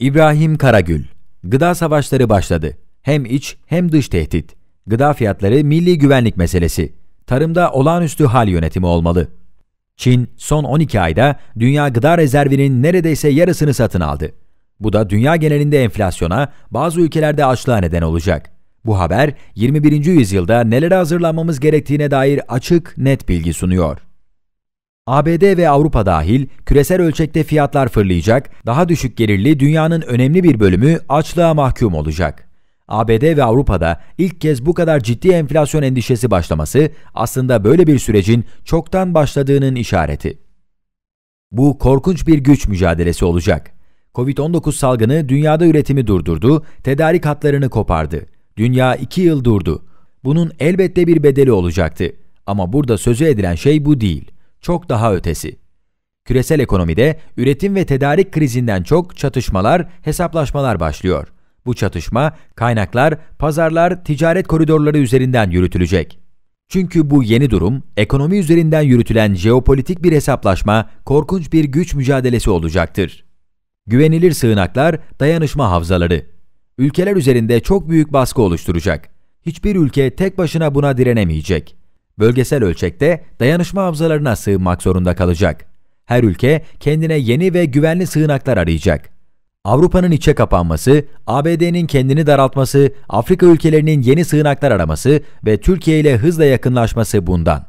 İbrahim Karagül Gıda savaşları başladı. Hem iç hem dış tehdit. Gıda fiyatları milli güvenlik meselesi. Tarımda olağanüstü hal yönetimi olmalı. Çin son 12 ayda dünya gıda rezervinin neredeyse yarısını satın aldı. Bu da dünya genelinde enflasyona, bazı ülkelerde açlığa neden olacak. Bu haber 21. yüzyılda nelere hazırlanmamız gerektiğine dair açık, net bilgi sunuyor. ABD ve Avrupa dahil küresel ölçekte fiyatlar fırlayacak, daha düşük gelirli dünyanın önemli bir bölümü açlığa mahkum olacak. ABD ve Avrupa'da ilk kez bu kadar ciddi enflasyon endişesi başlaması aslında böyle bir sürecin çoktan başladığının işareti. Bu korkunç bir güç mücadelesi olacak. Covid-19 salgını dünyada üretimi durdurdu, tedarik hatlarını kopardı. Dünya iki yıl durdu. Bunun elbette bir bedeli olacaktı. Ama burada sözü edilen şey bu değil çok daha ötesi. Küresel ekonomide üretim ve tedarik krizinden çok çatışmalar, hesaplaşmalar başlıyor. Bu çatışma kaynaklar, pazarlar, ticaret koridorları üzerinden yürütülecek. Çünkü bu yeni durum, ekonomi üzerinden yürütülen jeopolitik bir hesaplaşma, korkunç bir güç mücadelesi olacaktır. Güvenilir sığınaklar, dayanışma havzaları. Ülkeler üzerinde çok büyük baskı oluşturacak. Hiçbir ülke tek başına buna direnemeyecek bölgesel ölçekte dayanışma havzalarına sığınmak zorunda kalacak. Her ülke kendine yeni ve güvenli sığınaklar arayacak. Avrupa'nın içe kapanması, ABD'nin kendini daraltması, Afrika ülkelerinin yeni sığınaklar araması ve Türkiye ile hızla yakınlaşması bundan.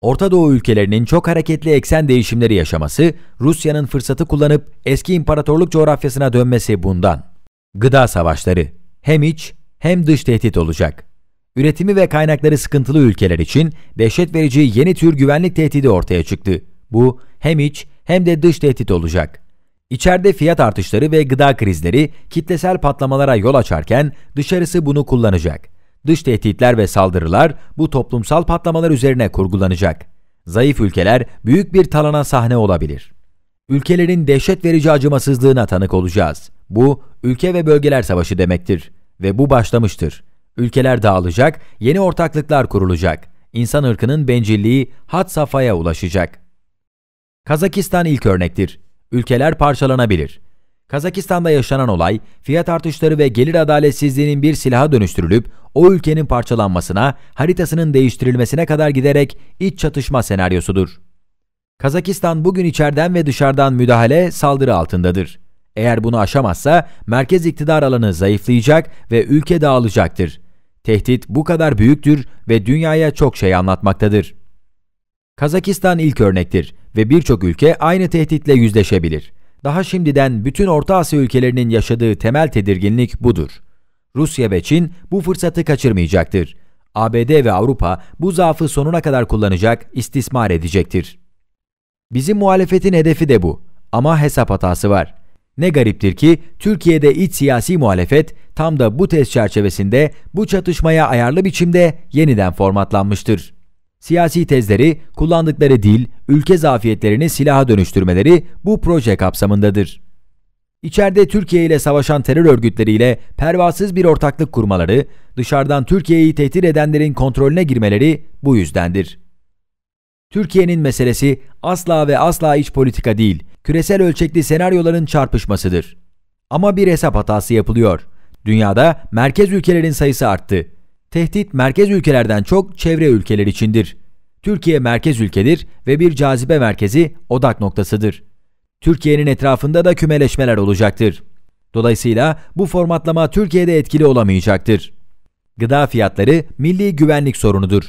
Orta Doğu ülkelerinin çok hareketli eksen değişimleri yaşaması, Rusya'nın fırsatı kullanıp eski imparatorluk coğrafyasına dönmesi bundan. Gıda savaşları hem iç hem dış tehdit olacak. Üretimi ve kaynakları sıkıntılı ülkeler için dehşet verici yeni tür güvenlik tehdidi ortaya çıktı. Bu hem iç hem de dış tehdit olacak. İçeride fiyat artışları ve gıda krizleri kitlesel patlamalara yol açarken dışarısı bunu kullanacak. Dış tehditler ve saldırılar bu toplumsal patlamalar üzerine kurgulanacak. Zayıf ülkeler büyük bir talana sahne olabilir. Ülkelerin dehşet verici acımasızlığına tanık olacağız. Bu ülke ve bölgeler savaşı demektir ve bu başlamıştır. Ülkeler dağılacak, yeni ortaklıklar kurulacak. İnsan ırkının bencilliği hat safhaya ulaşacak. Kazakistan ilk örnektir. Ülkeler parçalanabilir. Kazakistan'da yaşanan olay, fiyat artışları ve gelir adaletsizliğinin bir silaha dönüştürülüp o ülkenin parçalanmasına, haritasının değiştirilmesine kadar giderek iç çatışma senaryosudur. Kazakistan bugün içeriden ve dışarıdan müdahale, saldırı altındadır. Eğer bunu aşamazsa merkez iktidar alanı zayıflayacak ve ülke dağılacaktır. Tehdit bu kadar büyüktür ve dünyaya çok şey anlatmaktadır. Kazakistan ilk örnektir ve birçok ülke aynı tehditle yüzleşebilir. Daha şimdiden bütün Orta Asya ülkelerinin yaşadığı temel tedirginlik budur. Rusya ve Çin bu fırsatı kaçırmayacaktır. ABD ve Avrupa bu zaafı sonuna kadar kullanacak, istismar edecektir. Bizim muhalefetin hedefi de bu. Ama hesap hatası var. Ne gariptir ki Türkiye'de iç siyasi muhalefet tam da bu tez çerçevesinde bu çatışmaya ayarlı biçimde yeniden formatlanmıştır. Siyasi tezleri, kullandıkları dil, ülke zafiyetlerini silaha dönüştürmeleri bu proje kapsamındadır. İçeride Türkiye ile savaşan terör örgütleriyle pervasız bir ortaklık kurmaları, dışarıdan Türkiye'yi tehdit edenlerin kontrolüne girmeleri bu yüzdendir. Türkiye'nin meselesi asla ve asla iç politika değil, küresel ölçekli senaryoların çarpışmasıdır. Ama bir hesap hatası yapılıyor. Dünyada merkez ülkelerin sayısı arttı. Tehdit merkez ülkelerden çok çevre ülkeler içindir. Türkiye merkez ülkedir ve bir cazibe merkezi odak noktasıdır. Türkiye'nin etrafında da kümeleşmeler olacaktır. Dolayısıyla bu formatlama Türkiye'de etkili olamayacaktır. Gıda fiyatları milli güvenlik sorunudur.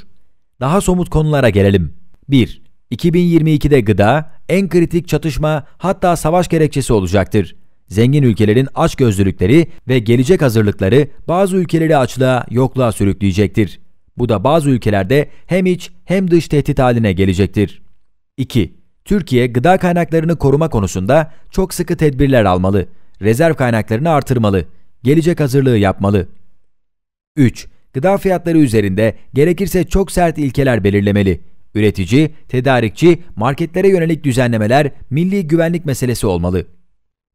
Daha somut konulara gelelim. 1. 2022'de gıda en kritik çatışma hatta savaş gerekçesi olacaktır. Zengin ülkelerin açgözlülükleri ve gelecek hazırlıkları bazı ülkeleri açlığa, yokluğa sürükleyecektir. Bu da bazı ülkelerde hem iç hem dış tehdit haline gelecektir. 2. Türkiye gıda kaynaklarını koruma konusunda çok sıkı tedbirler almalı. Rezerv kaynaklarını artırmalı. Gelecek hazırlığı yapmalı. 3. Gıda fiyatları üzerinde gerekirse çok sert ilkeler belirlemeli. Üretici, tedarikçi, marketlere yönelik düzenlemeler milli güvenlik meselesi olmalı.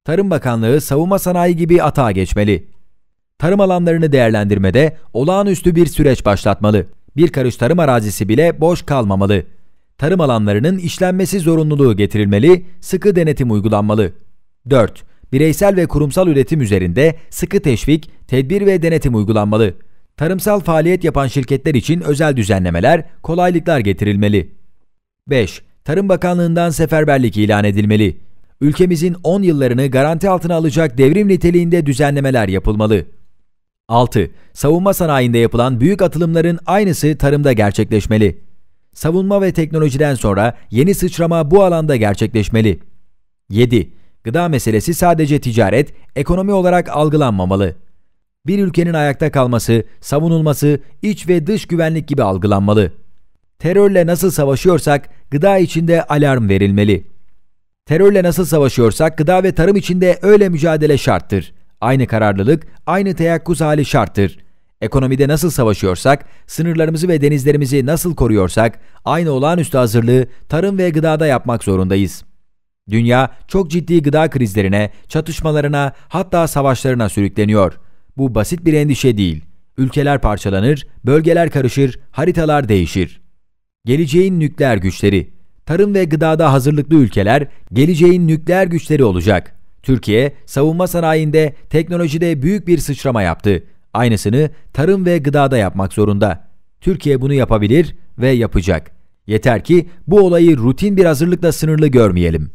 Tarım Bakanlığı savunma sanayi gibi atağa geçmeli. Tarım alanlarını değerlendirmede olağanüstü bir süreç başlatmalı. Bir karış tarım arazisi bile boş kalmamalı. Tarım alanlarının işlenmesi zorunluluğu getirilmeli, sıkı denetim uygulanmalı. 4. Bireysel ve kurumsal üretim üzerinde sıkı teşvik, tedbir ve denetim uygulanmalı. Tarımsal faaliyet yapan şirketler için özel düzenlemeler, kolaylıklar getirilmeli. 5. Tarım Bakanlığından seferberlik ilan edilmeli. Ülkemizin 10 yıllarını garanti altına alacak devrim niteliğinde düzenlemeler yapılmalı. 6. Savunma sanayinde yapılan büyük atılımların aynısı tarımda gerçekleşmeli. Savunma ve teknolojiden sonra yeni sıçrama bu alanda gerçekleşmeli. 7. Gıda meselesi sadece ticaret, ekonomi olarak algılanmamalı bir ülkenin ayakta kalması, savunulması, iç ve dış güvenlik gibi algılanmalı. Terörle nasıl savaşıyorsak gıda içinde alarm verilmeli. Terörle nasıl savaşıyorsak gıda ve tarım içinde öyle mücadele şarttır. Aynı kararlılık, aynı teyakkuz hali şarttır. Ekonomide nasıl savaşıyorsak, sınırlarımızı ve denizlerimizi nasıl koruyorsak aynı olağanüstü hazırlığı tarım ve gıdada yapmak zorundayız.'' Dünya çok ciddi gıda krizlerine, çatışmalarına, hatta savaşlarına sürükleniyor bu basit bir endişe değil. Ülkeler parçalanır, bölgeler karışır, haritalar değişir. Geleceğin nükleer güçleri Tarım ve gıdada hazırlıklı ülkeler geleceğin nükleer güçleri olacak. Türkiye savunma sanayinde teknolojide büyük bir sıçrama yaptı. Aynısını tarım ve gıdada yapmak zorunda. Türkiye bunu yapabilir ve yapacak. Yeter ki bu olayı rutin bir hazırlıkla sınırlı görmeyelim.